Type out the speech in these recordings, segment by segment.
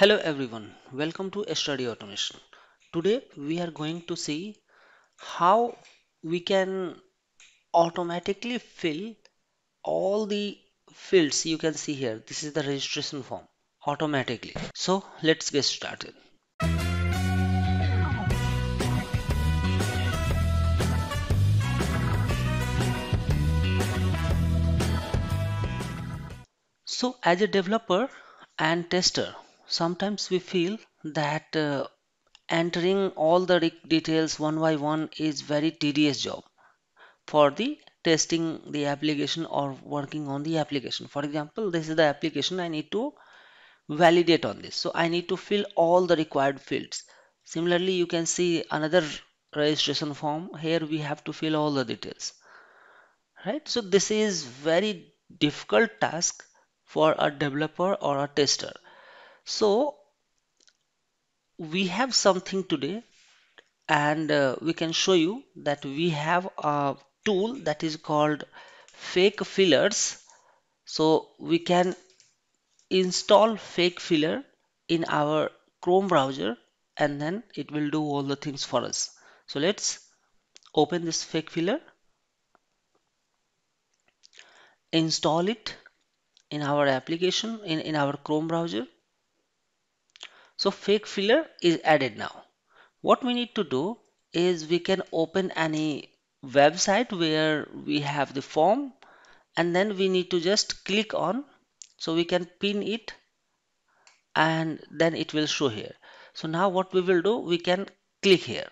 Hello everyone, welcome to Study Automation. Today we are going to see how we can automatically fill all the fields you can see here. This is the registration form automatically. So let's get started. So as a developer and tester, sometimes we feel that uh, entering all the details one by one is very tedious job for the testing the application or working on the application for example this is the application i need to validate on this so i need to fill all the required fields similarly you can see another registration form here we have to fill all the details right so this is very difficult task for a developer or a tester so we have something today and uh, we can show you that we have a tool that is called fake fillers so we can install fake filler in our chrome browser and then it will do all the things for us so let's open this fake filler install it in our application in, in our chrome browser so fake filler is added now. What we need to do is we can open any website where we have the form and then we need to just click on so we can pin it and then it will show here. So now what we will do, we can click here.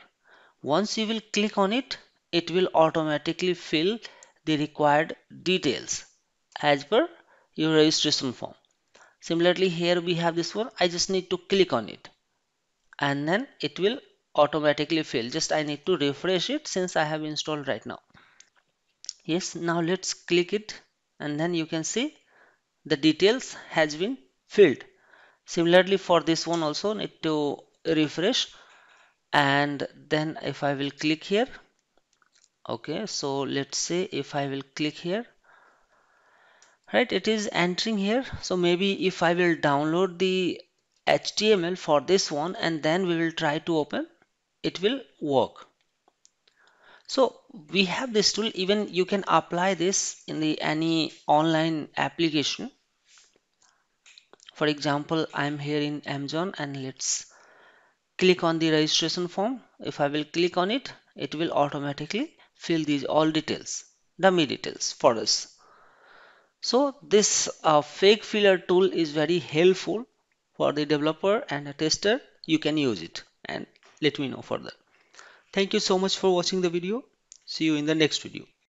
Once you will click on it, it will automatically fill the required details as per your registration form. Similarly here we have this one. I just need to click on it and then it will automatically fill. Just I need to refresh it since I have installed right now. Yes, now let's click it and then you can see the details has been filled. Similarly for this one also need to refresh and then if I will click here okay so let's say if I will click here right it is entering here so maybe if I will download the HTML for this one and then we will try to open it will work so we have this tool even you can apply this in the any online application for example I'm here in Amazon and let's click on the registration form if I will click on it it will automatically fill these all details dummy details for us so this uh, fake filler tool is very helpful for the developer and a tester. You can use it and let me know further. Thank you so much for watching the video. See you in the next video.